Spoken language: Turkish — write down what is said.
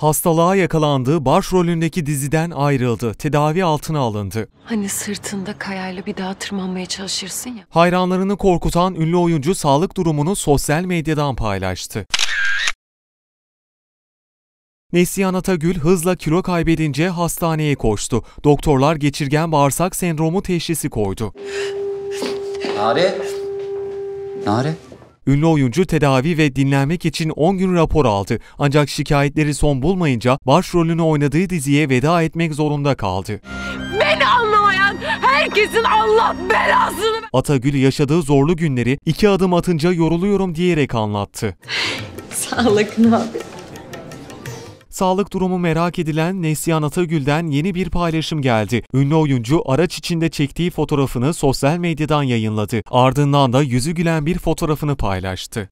Hastalığa yakalandığı başrolündeki diziden ayrıldı. Tedavi altına alındı. Hani sırtında kayayla bir daha tırmanmaya çalışırsın ya. Hayranlarını korkutan ünlü oyuncu sağlık durumunu sosyal medyadan paylaştı. Neslihan Atagül hızla kilo kaybedince hastaneye koştu. Doktorlar geçirgen bağırsak sendromu teşhisi koydu. Nare? Nare? Ünlü oyuncu tedavi ve dinlenmek için 10 gün rapor aldı. Ancak şikayetleri son bulmayınca başrolünü oynadığı diziye veda etmek zorunda kaldı. Beni anlamayan herkesin Allah belasını... Atagül yaşadığı zorlu günleri iki adım atınca yoruluyorum diyerek anlattı. Sağlık ne abi? Sağlık durumu merak edilen Neslihan Atagül'den yeni bir paylaşım geldi. Ünlü oyuncu araç içinde çektiği fotoğrafını sosyal medyadan yayınladı. Ardından da yüzü gülen bir fotoğrafını paylaştı.